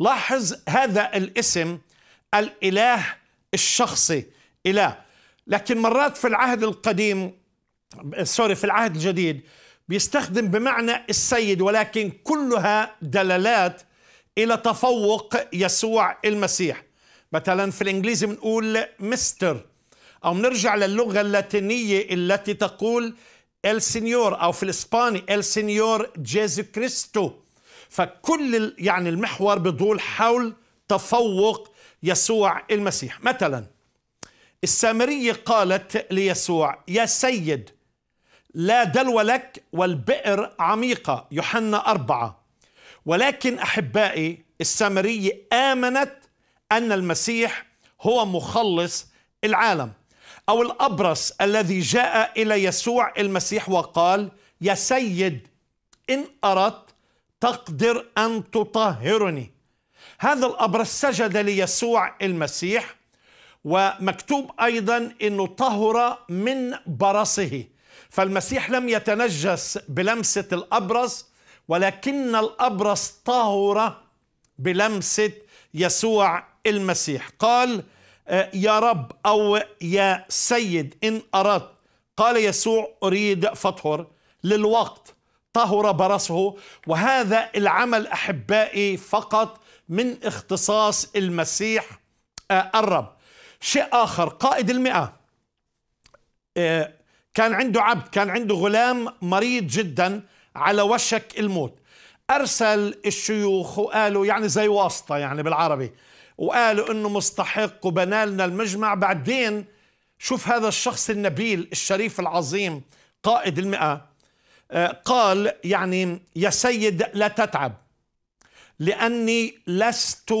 لاحظ هذا الاسم الاله الشخصي اله لكن مرات في العهد القديم سوري في العهد الجديد بيستخدم بمعنى السيد ولكن كلها دلالات الى تفوق يسوع المسيح مثلا في الانجليزي بنقول مستر او بنرجع للغه اللاتينيه التي تقول السنيور او في الاسباني السنيور جيزو كريستو فكل يعني المحور بيدور حول تفوق يسوع المسيح مثلا السامرية قالت ليسوع يا سيد لا دلو لك والبئر عميقة يوحنا أربعة ولكن أحبائي السامرية آمنت أن المسيح هو مخلص العالم أو الأبرص الذي جاء إلى يسوع المسيح وقال يا سيد إن أردت تقدر أن تطهرني هذا الأبرص سجد ليسوع المسيح ومكتوب أيضا أنه طهر من برصه فالمسيح لم يتنجس بلمسة الأبرص ولكن الأبرص طهر بلمسة يسوع المسيح قال أه، يا رب أو يا سيد إن أردت قال يسوع أريد فطهر للوقت طهر برصه وهذا العمل احبائي فقط من اختصاص المسيح آه، الرب شيء اخر قائد المئه آه، كان عنده عبد كان عنده غلام مريض جدا على وشك الموت ارسل الشيوخ وقالوا يعني زي واسطه يعني بالعربي وقالوا انه مستحق وبنالنا المجمع بعدين شوف هذا الشخص النبيل الشريف العظيم قائد المئة آه، قال يعني يا سيد لا تتعب لاني لست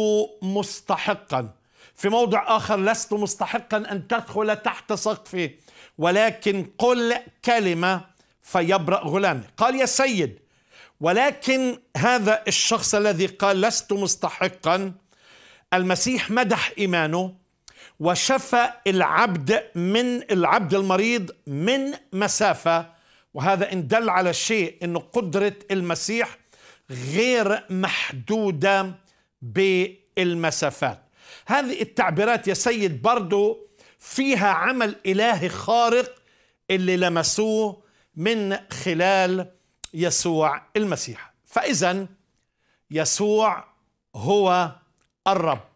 مستحقا في موضع اخر لست مستحقا ان تدخل تحت سقفي ولكن قل كلمه فيبرا غلامي قال يا سيد ولكن هذا الشخص الذي قال لست مستحقا المسيح مدح ايمانه وشفى العبد من العبد المريض من مسافه وهذا إن دل على شيء انه قدرة المسيح غير محدودة بالمسافات هذه التعبيرات يا سيد برضو فيها عمل إلهي خارق اللي لمسوه من خلال يسوع المسيح فإذا يسوع هو الرب